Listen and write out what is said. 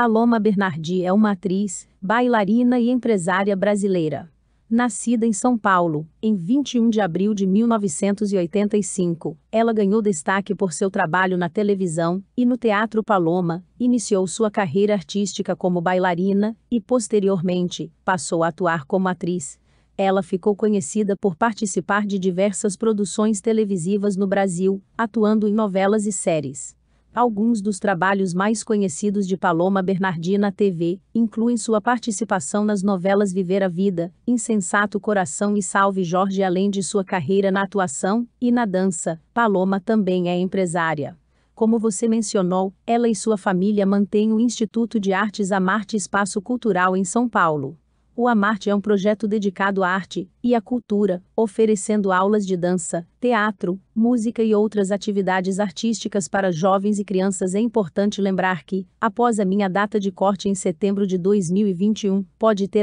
Paloma Bernardi é uma atriz, bailarina e empresária brasileira. Nascida em São Paulo, em 21 de abril de 1985, ela ganhou destaque por seu trabalho na televisão e no Teatro Paloma, iniciou sua carreira artística como bailarina e, posteriormente, passou a atuar como atriz. Ela ficou conhecida por participar de diversas produções televisivas no Brasil, atuando em novelas e séries. Alguns dos trabalhos mais conhecidos de Paloma Bernardina TV incluem sua participação nas novelas Viver a Vida, Insensato Coração e Salve Jorge, além de sua carreira na atuação e na dança. Paloma também é empresária. Como você mencionou, ela e sua família mantêm o Instituto de Artes Amarte Espaço Cultural em São Paulo. O Amarte é um projeto dedicado à arte e à cultura, oferecendo aulas de dança, teatro, música e outras atividades artísticas para jovens e crianças. É importante lembrar que, após a minha data de corte em setembro de 2021, pode ter